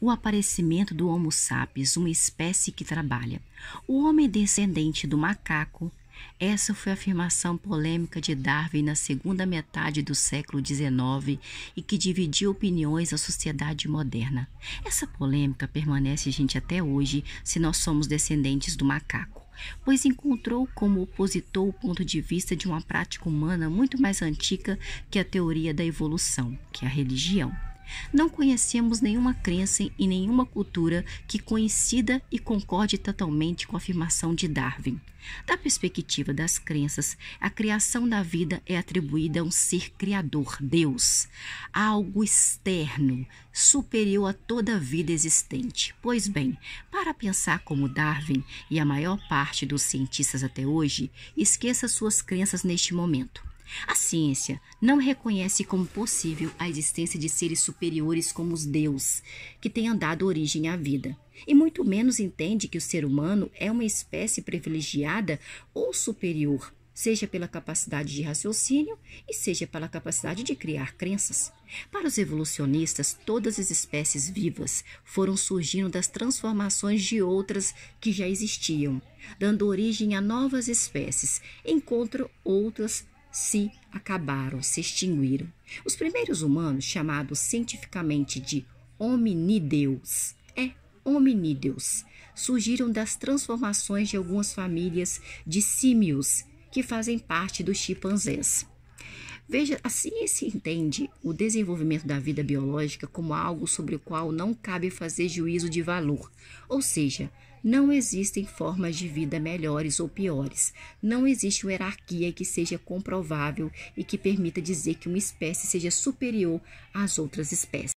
o aparecimento do Homo sapiens, uma espécie que trabalha. O homem descendente do macaco. Essa foi a afirmação polêmica de Darwin na segunda metade do século XIX e que dividiu opiniões da sociedade moderna. Essa polêmica permanece, gente, até hoje, se nós somos descendentes do macaco pois encontrou como opositor o ponto de vista de uma prática humana muito mais antiga que a teoria da evolução, que é a religião. Não conhecemos nenhuma crença e nenhuma cultura que coincida e concorde totalmente com a afirmação de Darwin. Da perspectiva das crenças, a criação da vida é atribuída a um ser criador, Deus, algo externo, superior a toda a vida existente. Pois bem, para pensar como Darwin e a maior parte dos cientistas até hoje, esqueça suas crenças neste momento. A ciência não reconhece como possível a existência de seres superiores como os deus, que tenham dado origem à vida, e muito menos entende que o ser humano é uma espécie privilegiada ou superior, seja pela capacidade de raciocínio e seja pela capacidade de criar crenças. Para os evolucionistas, todas as espécies vivas foram surgindo das transformações de outras que já existiam, dando origem a novas espécies, encontro outras se acabaram, se extinguiram. Os primeiros humanos, chamados cientificamente de hominídeos, é hominídeos, surgiram das transformações de algumas famílias de símios que fazem parte dos chimpanzés. Veja, a assim ciência entende o desenvolvimento da vida biológica como algo sobre o qual não cabe fazer juízo de valor, ou seja, não existem formas de vida melhores ou piores. Não existe uma hierarquia que seja comprovável e que permita dizer que uma espécie seja superior às outras espécies.